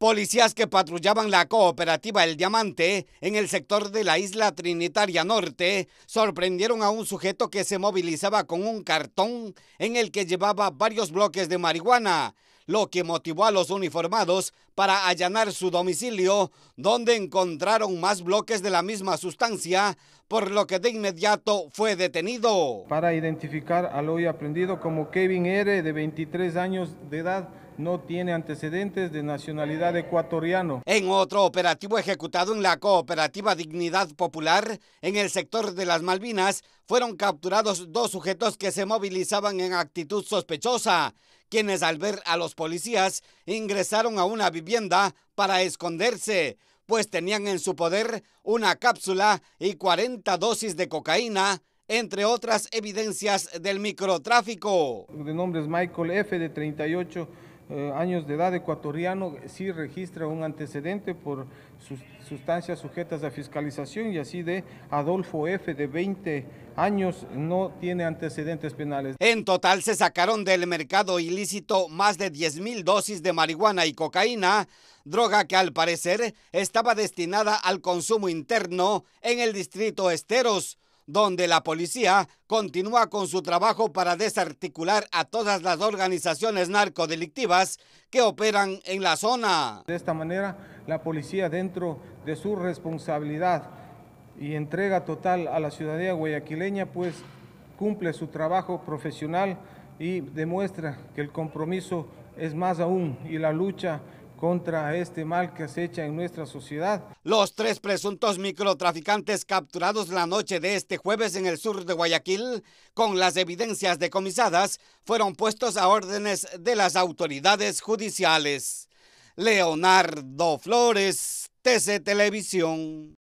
Policías que patrullaban la cooperativa El Diamante en el sector de la isla Trinitaria Norte sorprendieron a un sujeto que se movilizaba con un cartón en el que llevaba varios bloques de marihuana, lo que motivó a los uniformados para allanar su domicilio, donde encontraron más bloques de la misma sustancia, por lo que de inmediato fue detenido. Para identificar al hoy aprendido como Kevin R., de 23 años de edad, no tiene antecedentes de nacionalidad ecuatoriano. En otro operativo ejecutado en la cooperativa Dignidad Popular, en el sector de las Malvinas, fueron capturados dos sujetos que se movilizaban en actitud sospechosa, quienes al ver a los policías ingresaron a una vivienda para esconderse pues tenían en su poder una cápsula y 40 dosis de cocaína, entre otras evidencias del microtráfico. De nombre es Michael F. de 38 eh, años de edad ecuatoriano sí registra un antecedente por sustancias sujetas a fiscalización y así de Adolfo F. de 20 años no tiene antecedentes penales. En total se sacaron del mercado ilícito más de 10 mil dosis de marihuana y cocaína, droga que al parecer estaba destinada al consumo interno en el distrito Esteros donde la policía continúa con su trabajo para desarticular a todas las organizaciones narcodelictivas que operan en la zona. De esta manera, la policía dentro de su responsabilidad y entrega total a la ciudadanía guayaquileña, pues cumple su trabajo profesional y demuestra que el compromiso es más aún y la lucha contra este mal que se echa en nuestra sociedad. Los tres presuntos microtraficantes capturados la noche de este jueves en el sur de Guayaquil, con las evidencias decomisadas, fueron puestos a órdenes de las autoridades judiciales. Leonardo Flores, TC Televisión.